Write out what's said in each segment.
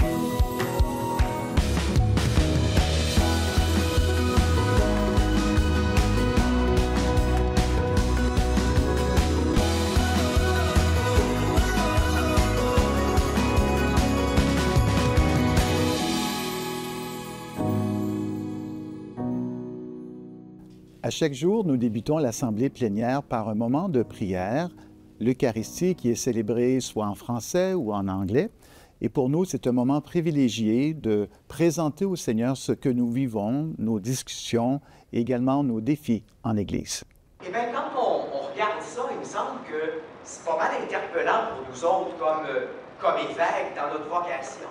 À chaque jour, nous débutons l'assemblée plénière par un moment de prière, l'Eucharistie qui est célébrée soit en français ou en anglais. Et pour nous, c'est un moment privilégié de présenter au Seigneur ce que nous vivons, nos discussions et également nos défis en Église. Eh bien, quand on, regarde ça, il me semble que c'est pas mal interpellant pour nous autres comme, comme évêques dans notre vocation.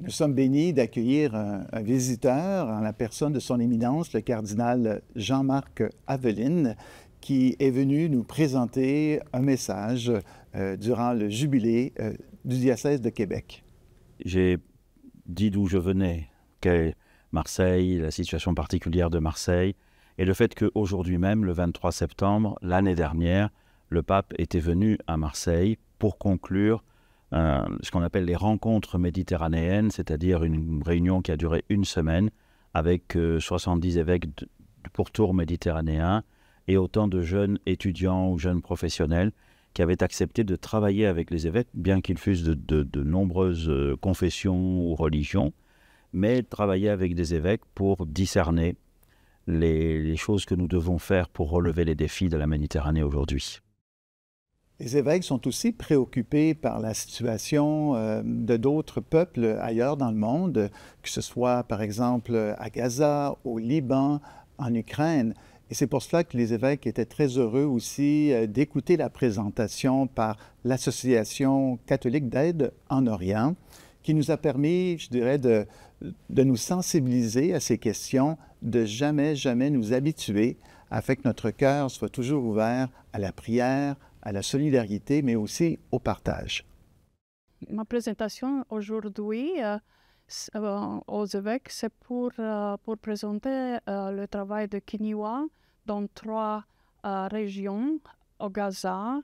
Nous sommes bénis d'accueillir un, visiteur en la personne de son éminence, le cardinal Jean-Marc Aveline, qui est venu nous présenter un message euh, durant le jubilé euh, du diocèse de Québec. J'ai dit d'où je venais, qu'est Marseille, la situation particulière de Marseille, et le fait qu'aujourd'hui même, le 23 septembre, l'année dernière, le pape était venu à Marseille pour conclure euh, ce qu'on appelle les rencontres méditerranéennes, c'est-à-dire une réunion qui a duré une semaine avec 70 euh, évêques du pourtour méditerranéen et autant de jeunes étudiants ou jeunes professionnels qui avait accepté de travailler avec les évêques, bien qu'ils fussent de, nombreuses euh, confessions ou religions, mais travailler avec des évêques pour discerner les, choses que nous devons faire pour relever les défis de la Méditerranée aujourd'hui. Les évêques sont aussi préoccupés par la situation euh, de d'autres peuples ailleurs dans le monde, que ce soit par exemple à Gaza, au Liban, en Ukraine. Et c'est pour cela que les évêques étaient très heureux aussi euh, d'écouter la présentation par l'Association catholique d'aide en Orient, qui nous a permis, je dirais, de, de nous sensibiliser à ces questions, de jamais, jamais nous habituer, afin que notre cœur soit toujours ouvert à la prière, à la solidarité, mais aussi au partage. Ma présentation aujourd'hui... Euh, euh, aux évêques, c'est pour, euh, présenter euh, le travail de Kiniwa dans trois régions, au Gaza,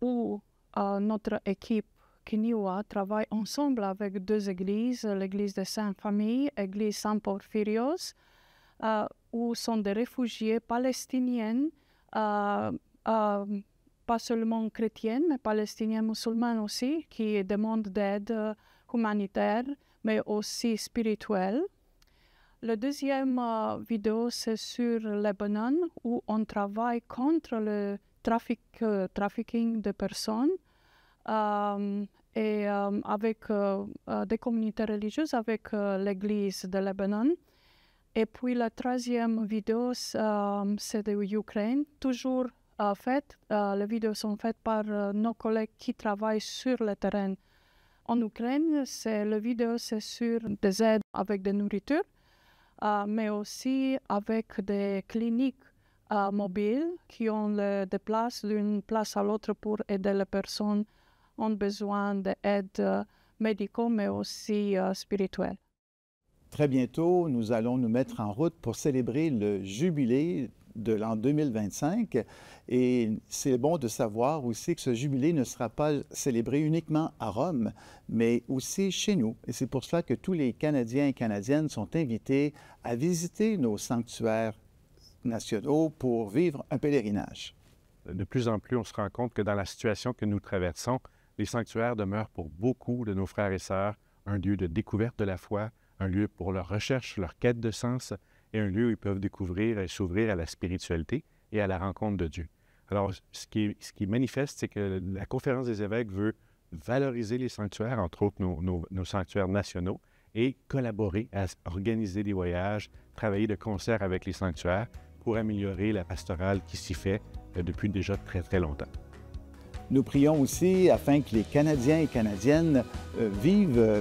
où notre équipe Kiniwa travaille ensemble avec deux églises, l'église de Sainte-Famille et l'église Saint-Porphyrios, où sont des réfugiés palestiniens, pas seulement chrétiens, mais palestiniens musulmans aussi, qui demandent d'aide humanitaire mais aussi spirituel. La deuxième euh, vidéo, c'est sur le Lebanon où on travaille contre le trafic, euh, trafficking de personnes euh, et avec des communautés religieuses, avec l'Église de Lebanon. Et puis la troisième vidéo, c'est de l'Ukraine, toujours faite. les vidéos sont faites par nos collègues qui travaillent sur le terrain en Ukraine, c'est le vidéo, c'est sur des aides avec des nourritures, euh, mais aussi avec des cliniques euh, mobiles qui ont le, des places d'une place à l'autre pour aider les personnes qui ont besoin d'aide médicale, euh, médicaux, mais aussi spirituelle. Très bientôt, nous allons nous mettre en route pour célébrer le jubilé de l'an 2025. Et c'est bon de savoir aussi que ce jubilé ne sera pas célébré uniquement à Rome, mais aussi chez nous. Et c'est pour cela que tous les Canadiens et Canadiennes sont invités à visiter nos sanctuaires nationaux pour vivre un pèlerinage. De plus en plus, on se rend compte que dans la situation que nous traversons, les sanctuaires demeurent pour beaucoup de nos frères et sœurs un lieu de découverte de la foi, un lieu pour leur recherche, leur quête de sens, et un lieu où ils peuvent découvrir et s'ouvrir à la spiritualité et à la rencontre de Dieu. Alors, ce qui, ce qui manifeste, c'est que la conférence des évêques veut valoriser les sanctuaires, entre autres nos, nos sanctuaires nationaux, et collaborer à organiser des voyages, travailler de concert avec les sanctuaires pour améliorer la pastorale qui s'y fait euh, depuis déjà très, très longtemps. Nous prions aussi afin que les Canadiens et Canadiennes euh, vivent euh,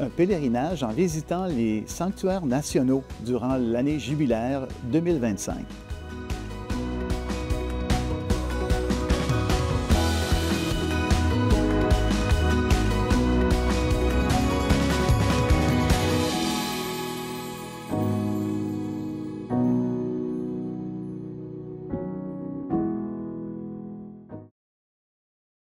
un pèlerinage en visitant les sanctuaires nationaux durant l'année jubilaire 2025.